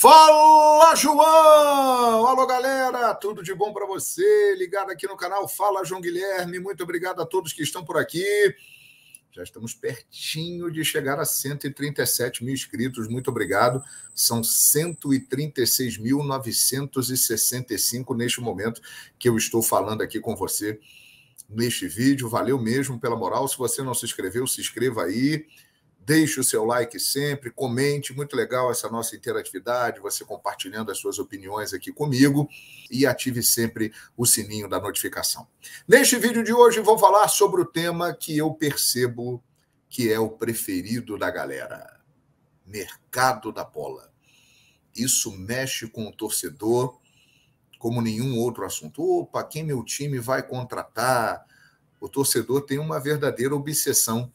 Fala, João! Alô, galera! Tudo de bom para você? Ligado aqui no canal Fala, João Guilherme. Muito obrigado a todos que estão por aqui. Já estamos pertinho de chegar a 137 mil inscritos. Muito obrigado. São 136.965 neste momento que eu estou falando aqui com você neste vídeo. Valeu mesmo pela moral. Se você não se inscreveu, se inscreva aí Deixe o seu like sempre, comente, muito legal essa nossa interatividade, você compartilhando as suas opiniões aqui comigo e ative sempre o sininho da notificação. Neste vídeo de hoje vou falar sobre o tema que eu percebo que é o preferido da galera: mercado da bola. Isso mexe com o torcedor como nenhum outro assunto. Opa, quem meu time vai contratar? O torcedor tem uma verdadeira obsessão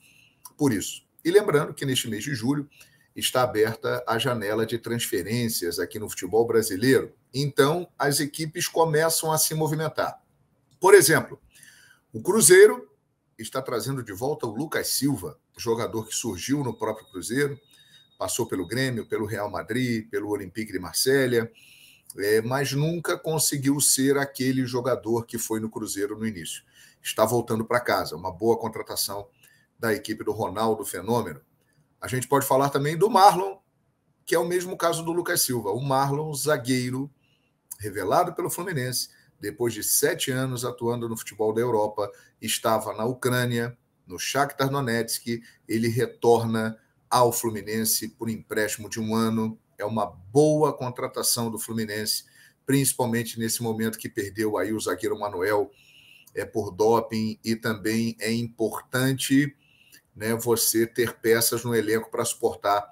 por isso. E lembrando que neste mês de julho está aberta a janela de transferências aqui no futebol brasileiro. Então, as equipes começam a se movimentar. Por exemplo, o Cruzeiro está trazendo de volta o Lucas Silva, jogador que surgiu no próprio Cruzeiro, passou pelo Grêmio, pelo Real Madrid, pelo Olympique de Marselha, é, mas nunca conseguiu ser aquele jogador que foi no Cruzeiro no início. Está voltando para casa, uma boa contratação da equipe do Ronaldo Fenômeno, a gente pode falar também do Marlon, que é o mesmo caso do Lucas Silva. O Marlon, zagueiro, revelado pelo Fluminense, depois de sete anos atuando no futebol da Europa, estava na Ucrânia, no Shakhtar Donetsk, ele retorna ao Fluminense por empréstimo de um ano. É uma boa contratação do Fluminense, principalmente nesse momento que perdeu aí o zagueiro Manuel é por doping e também é importante né, você ter peças no elenco para suportar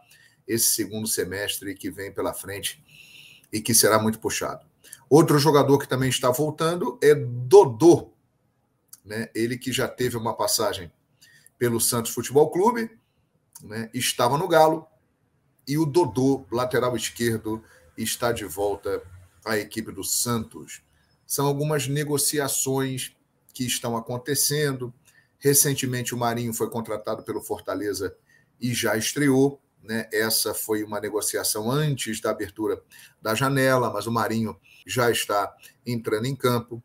esse segundo semestre que vem pela frente e que será muito puxado. Outro jogador que também está voltando é Dodô, né? Ele que já teve uma passagem pelo Santos Futebol Clube, né? Estava no Galo e o Dodô, lateral esquerdo, está de volta à equipe do Santos. São algumas negociações que estão acontecendo Recentemente, o Marinho foi contratado pelo Fortaleza e já estreou. Né? Essa foi uma negociação antes da abertura da janela, mas o Marinho já está entrando em campo.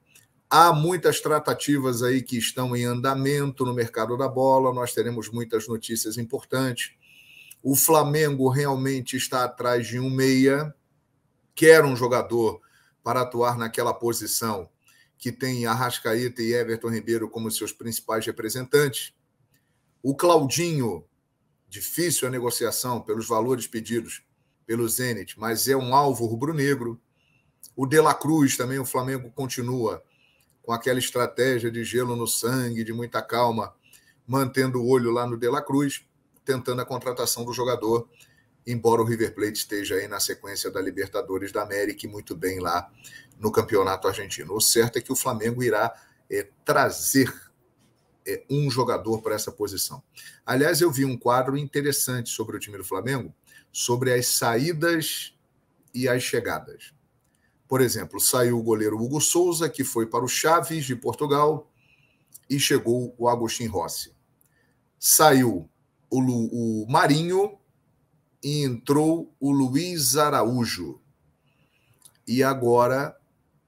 Há muitas tratativas aí que estão em andamento no mercado da bola, nós teremos muitas notícias importantes. O Flamengo realmente está atrás de um meia, quer um jogador para atuar naquela posição que tem Arrascaeta e Everton Ribeiro como seus principais representantes. O Claudinho, difícil a negociação pelos valores pedidos pelo Zenit, mas é um alvo rubro-negro. O De La Cruz também, o Flamengo continua com aquela estratégia de gelo no sangue, de muita calma, mantendo o olho lá no De La Cruz, tentando a contratação do jogador embora o River Plate esteja aí na sequência da Libertadores da América e muito bem lá no Campeonato Argentino. O certo é que o Flamengo irá é, trazer é, um jogador para essa posição. Aliás, eu vi um quadro interessante sobre o time do Flamengo, sobre as saídas e as chegadas. Por exemplo, saiu o goleiro Hugo Souza, que foi para o Chaves de Portugal, e chegou o Agostinho Rossi. Saiu o, Lu, o Marinho, e entrou o Luiz Araújo. E agora,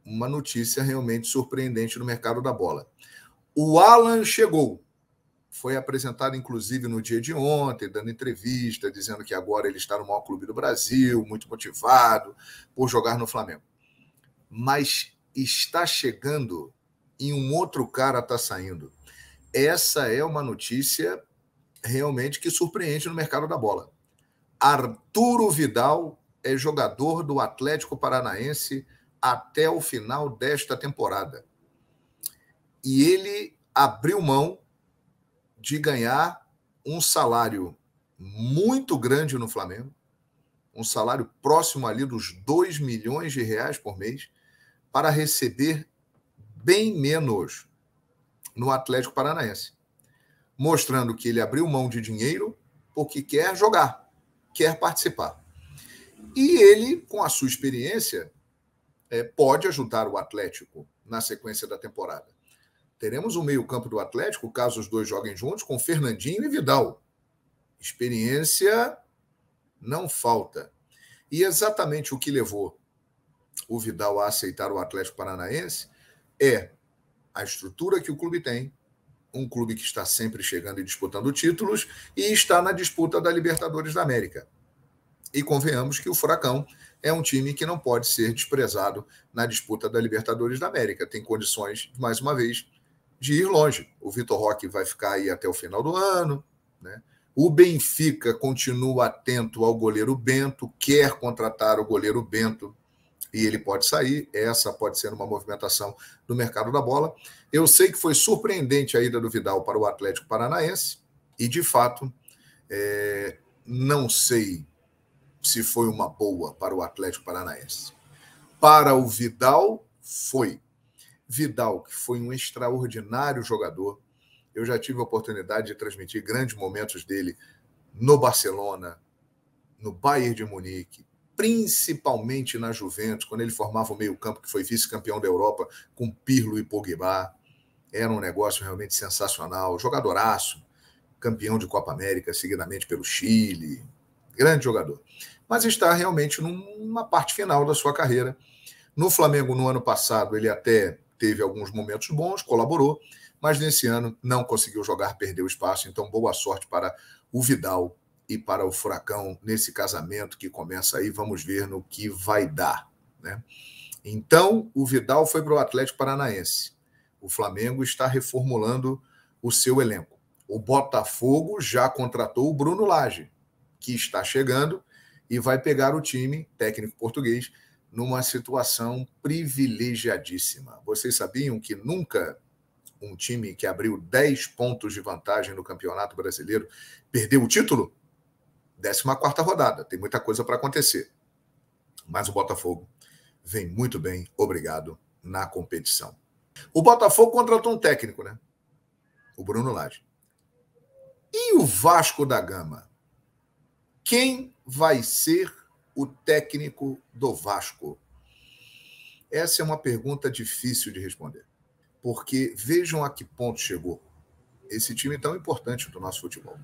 uma notícia realmente surpreendente no mercado da bola. O Alan chegou. Foi apresentado, inclusive, no dia de ontem, dando entrevista, dizendo que agora ele está no maior clube do Brasil, muito motivado por jogar no Flamengo. Mas está chegando e um outro cara está saindo. Essa é uma notícia realmente que surpreende no mercado da bola. Arturo Vidal é jogador do Atlético Paranaense até o final desta temporada. E ele abriu mão de ganhar um salário muito grande no Flamengo, um salário próximo ali dos 2 milhões de reais por mês, para receber bem menos no Atlético Paranaense, mostrando que ele abriu mão de dinheiro porque quer jogar quer participar. E ele, com a sua experiência, é, pode ajudar o Atlético na sequência da temporada. Teremos o um meio-campo do Atlético, caso os dois joguem juntos, com Fernandinho e Vidal. Experiência não falta. E exatamente o que levou o Vidal a aceitar o Atlético Paranaense é a estrutura que o clube tem, um clube que está sempre chegando e disputando títulos e está na disputa da Libertadores da América. E convenhamos que o Furacão é um time que não pode ser desprezado na disputa da Libertadores da América. Tem condições, mais uma vez, de ir longe. O Vitor Roque vai ficar aí até o final do ano. Né? O Benfica continua atento ao goleiro Bento, quer contratar o goleiro Bento e ele pode sair. Essa pode ser uma movimentação do mercado da bola. Eu sei que foi surpreendente a ida do Vidal para o Atlético Paranaense, e de fato, é, não sei se foi uma boa para o Atlético Paranaense. Para o Vidal, foi. Vidal, que foi um extraordinário jogador, eu já tive a oportunidade de transmitir grandes momentos dele no Barcelona, no Bayern de Munique, principalmente na Juventus, quando ele formava o meio-campo, que foi vice-campeão da Europa com Pirlo e Pogba. Era um negócio realmente sensacional. Jogadoraço, campeão de Copa América, seguidamente pelo Chile. Grande jogador. Mas está realmente numa parte final da sua carreira. No Flamengo, no ano passado, ele até teve alguns momentos bons, colaborou, mas nesse ano não conseguiu jogar, perdeu espaço. Então, boa sorte para o Vidal e para o Furacão nesse casamento que começa aí. Vamos ver no que vai dar. Né? Então, o Vidal foi para o Atlético Paranaense. O Flamengo está reformulando o seu elenco. O Botafogo já contratou o Bruno Lage, que está chegando e vai pegar o time, técnico português, numa situação privilegiadíssima. Vocês sabiam que nunca um time que abriu 10 pontos de vantagem no Campeonato Brasileiro perdeu o título? 14 rodada, tem muita coisa para acontecer. Mas o Botafogo vem muito bem, obrigado, na competição. O Botafogo contratou um técnico, né? O Bruno Lage. E o Vasco da Gama? Quem vai ser o técnico do Vasco? Essa é uma pergunta difícil de responder, porque vejam a que ponto chegou esse time tão importante do nosso futebol.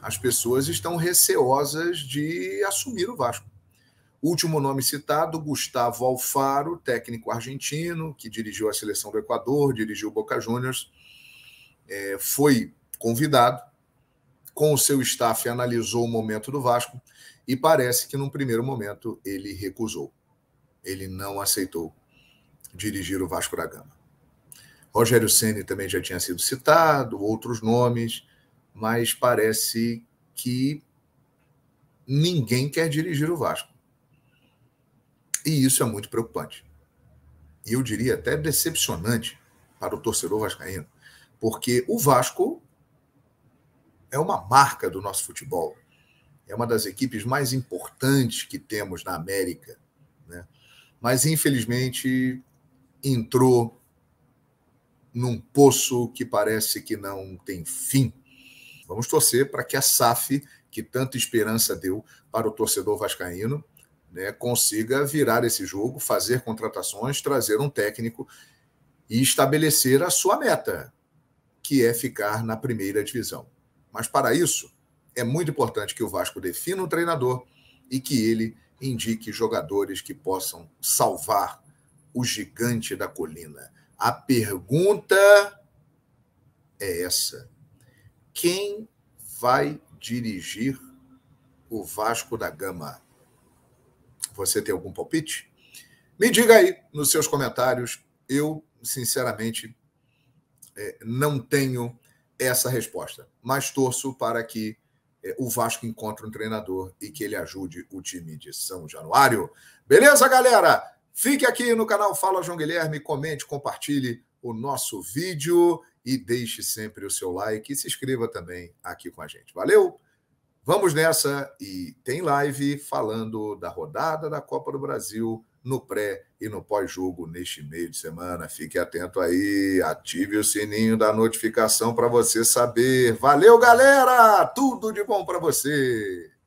As pessoas estão receosas de assumir o Vasco. Último nome citado, Gustavo Alfaro, técnico argentino, que dirigiu a seleção do Equador, dirigiu o Boca Juniors, é, foi convidado, com o seu staff analisou o momento do Vasco e parece que num primeiro momento ele recusou. Ele não aceitou dirigir o Vasco da Gama. Rogério Ceni também já tinha sido citado, outros nomes mas parece que ninguém quer dirigir o Vasco. E isso é muito preocupante. E eu diria até decepcionante para o torcedor vascaíno, porque o Vasco é uma marca do nosso futebol. É uma das equipes mais importantes que temos na América. Né? Mas, infelizmente, entrou num poço que parece que não tem fim Vamos torcer para que a SAF, que tanta esperança deu para o torcedor vascaíno, né, consiga virar esse jogo, fazer contratações, trazer um técnico e estabelecer a sua meta, que é ficar na primeira divisão. Mas para isso, é muito importante que o Vasco defina um treinador e que ele indique jogadores que possam salvar o gigante da colina. A pergunta é essa: quem vai dirigir o Vasco da Gama? Você tem algum palpite? Me diga aí nos seus comentários. Eu, sinceramente, é, não tenho essa resposta, mas torço para que é, o Vasco encontre um treinador e que ele ajude o time de São Januário. Beleza, galera? Fique aqui no canal Fala João Guilherme, comente, compartilhe o nosso vídeo e deixe sempre o seu like e se inscreva também aqui com a gente. Valeu? Vamos nessa e tem live falando da rodada da Copa do Brasil no pré e no pós-jogo neste meio de semana. Fique atento aí, ative o sininho da notificação para você saber. Valeu, galera! Tudo de bom para você!